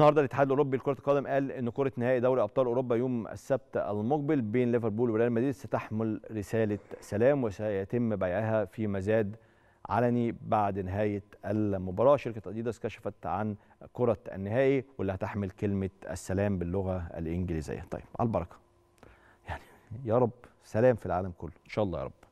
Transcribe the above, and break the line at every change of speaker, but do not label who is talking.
النهارده الاتحاد الاوروبي لكره القدم قال ان كره نهائي دوري ابطال اوروبا يوم السبت المقبل بين ليفربول وريال مدريد ستحمل رساله سلام وسيتم بيعها في مزاد علني بعد نهايه المباراه شركه اديداس كشفت عن كره النهائي واللي هتحمل كلمه السلام باللغه الانجليزيه طيب على البركه يعني يا رب سلام في العالم كله ان شاء الله يا رب